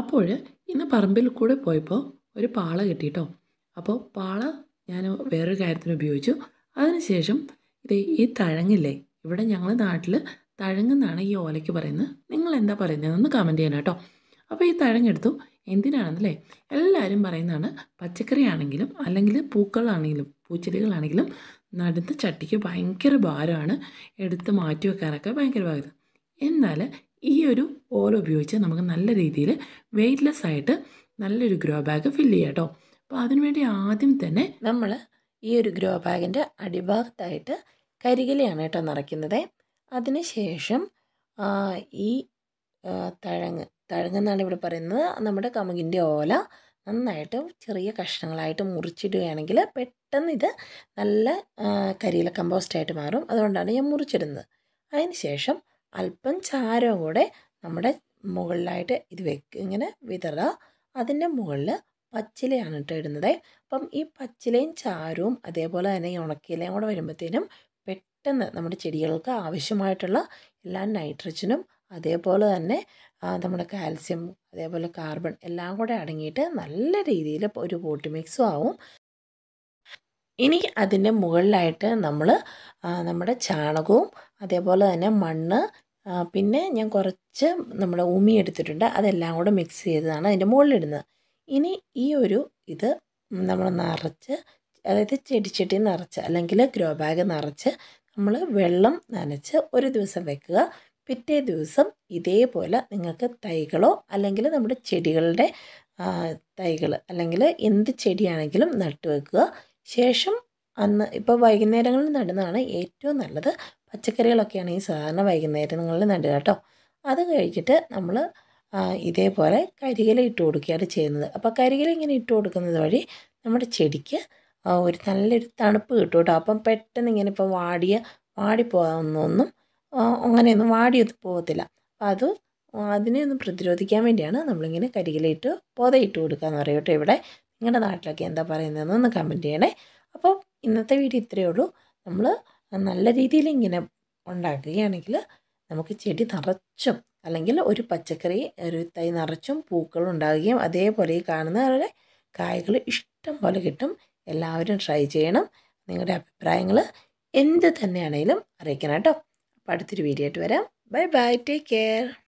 അപ്പോൾ ഇന്ന് പറമ്പിൽ കൂടെ പോയപ്പോൾ ഒരു പാള കിട്ടിയിട്ടോ അപ്പോൾ പാള ഞാൻ വേറൊരു കാര്യത്തിന് ഉപയോഗിച്ചു അതിനുശേഷം ഇത് ഈ തഴങ്ങില്ലേ ഇവിടെ ഞങ്ങളുടെ നാട്ടിൽ തഴങ്ങെന്നാണ് ഈ ഓലയ്ക്ക് പറയുന്നത് നിങ്ങൾ എന്താ പറയുന്നതെന്ന് കമൻറ്റ് ചെയ്യണം കേട്ടോ അപ്പോൾ ഈ തഴങ്ങെടുത്തു എന്തിനാണെന്നല്ലേ എല്ലാവരും പറയുന്നതാണ് പച്ചക്കറി ആണെങ്കിലും അല്ലെങ്കിൽ പൂക്കളാണെങ്കിലും പൂച്ചെടികളാണെങ്കിലും നടുത്ത ചട്ടിക്ക് ഭയങ്കര ഭാരമാണ് എടുത്ത് മാറ്റി വെക്കാനൊക്കെ ഭയങ്കര ഭാരം എന്നാൽ ഈ ഒരു ഓല ഉപയോഗിച്ച് നമുക്ക് നല്ല രീതിയിൽ വെയ്റ്റ്ലെസ് ആയിട്ട് നല്ലൊരു ഗ്രോ ബാഗ് ഫില്ല് ചെയ്യാം കേട്ടോ അപ്പോൾ അതിനുവേണ്ടി ആദ്യം തന്നെ നമ്മൾ ഈ ഒരു ഗ്രോ ബാഗിൻ്റെ അടിഭാഗത്തായിട്ട് കരികിലയാണ് കേട്ടോ നിറയ്ക്കുന്നത് അതിനുശേഷം ഈ തഴങ്ങ് തഴങ്ങ് എന്നാണ് ഇവിടെ പറയുന്നത് നമ്മുടെ കമുകിൻ്റെ ഓല നന്നായിട്ട് ചെറിയ കഷ്ണങ്ങളായിട്ട് മുറിച്ചിടുകയാണെങ്കിൽ പെട്ടെന്ന് ഇത് നല്ല കരിയില കമ്പോസ്റ്റായിട്ട് മാറും അതുകൊണ്ടാണ് ഞാൻ മുറിച്ചിടുന്നത് ശേഷം അല്പം ചാരവും കൂടെ നമ്മുടെ മുകളിലായിട്ട് ഇത് വെക്കുക ഇങ്ങനെ വിതറ അതിൻ്റെ മുകളിൽ പച്ചിലയാണ് കേട്ടോ ഇടുന്നത് അപ്പം ഈ പച്ചിലയും ചാരവും അതേപോലെ തന്നെ ഈ ഉണക്കിയിലയും കൂടെ വരുമ്പോഴത്തേനും പെട്ടെന്ന് നമ്മുടെ ചെടികൾക്ക് ആവശ്യമായിട്ടുള്ള എല്ലാ നൈട്രജനും അതേപോലെ തന്നെ നമ്മുടെ കാൽസ്യം അതേപോലെ കാർബൺ എല്ലാം കൂടെ അടങ്ങിയിട്ട് നല്ല രീതിയിൽ ഒരു പോട്ടി മിക്സും ആവും ഇനി അതിൻ്റെ മുകളിലായിട്ട് നമ്മൾ നമ്മുടെ ചാണകവും അതേപോലെ തന്നെ മണ്ണ് പിന്നെ ഞാൻ കുറച്ച് നമ്മുടെ ഉമി എടുത്തിട്ടുണ്ട് അതെല്ലാം കൂടെ മിക്സ് ചെയ്തതാണ് അതിൻ്റെ മുകളിലിടുന്നത് ഇനി ഈ ഒരു ഇത് നമ്മൾ നിറച്ച് അതായത് ചെടിച്ചട്ടി നിറച്ച് അല്ലെങ്കിൽ ഗ്രോ ബാഗ് നിറച്ച് നമ്മൾ വെള്ളം നനച്ച് ഒരു ദിവസം വെക്കുക പിറ്റേ ദിവസം ഇതേപോലെ നിങ്ങൾക്ക് തൈകളോ അല്ലെങ്കിൽ നമ്മുടെ ചെടികളുടെ തൈകൾ അല്ലെങ്കിൽ എന്ത് ചെടിയാണെങ്കിലും നട്ടുവെക്കുക ശേഷം അന്ന് ഇപ്പോൾ വൈകുന്നേരങ്ങളിൽ നടുന്നതാണ് ഏറ്റവും നല്ലത് പച്ചക്കറികളൊക്കെയാണ് ഈ സാധാരണ വൈകുന്നേരങ്ങളിൽ നടുക കേട്ടോ അത് കഴിഞ്ഞിട്ട് നമ്മൾ ഇതേപോലെ കരികില ഇട്ട് കൊടുക്കുകയാണ് ചെയ്യുന്നത് അപ്പോൾ കരികില ഇങ്ങനെ ഇട്ട് കൊടുക്കുന്നത് വഴി നമ്മുടെ ചെടിക്ക് ഒരു നല്ലൊരു തണുപ്പ് കിട്ടും കേട്ടോ അപ്പം പെട്ടെന്ന് ഇങ്ങനെ ഇപ്പോൾ വാടിയ വാടിപ്പോകാവുന്നൊന്നും അങ്ങനെയൊന്നും വാടിയൊന്നും പോകത്തില്ല അപ്പോൾ അത് അതിനെ ഒന്ന് പ്രതിരോധിക്കാൻ വേണ്ടിയാണ് നമ്മളിങ്ങനെ കരികിലിട്ട് പൊതയിട്ട് കൊടുക്കുക എന്ന് പറയും കേട്ടോ ഇവിടെ നിങ്ങളുടെ നാട്ടിലൊക്കെ എന്താ പറയുന്നതെന്ന് ഒന്ന് കമൻറ്റ് ചെയ്യണേ അപ്പോൾ ഇന്നത്തെ വീഡിയോ ഇത്രയേ ഉള്ളൂ നമ്മൾ നല്ല രീതിയിൽ ഇങ്ങനെ ഉണ്ടാക്കുകയാണെങ്കിൽ നമുക്ക് ചെടി നിറച്ചും അല്ലെങ്കിൽ ഒരു പച്ചക്കറി ഒരു തൈ നിറച്ചും പൂക്കൾ ഉണ്ടാകുകയും അതേപോലെ ഈ കാണുന്ന പോലെ കായകൾ ഇഷ്ടം പോലെ കിട്ടും എല്ലാവരും ട്രൈ ചെയ്യണം നിങ്ങളുടെ അഭിപ്രായങ്ങൾ എന്ത് തന്നെയാണെങ്കിലും അറിയിക്കണം കേട്ടോ അപ്പോൾ അടുത്തൊരു വീഡിയോ ആയിട്ട് വരാം ബൈ ബൈ ടേക്ക് കെയർ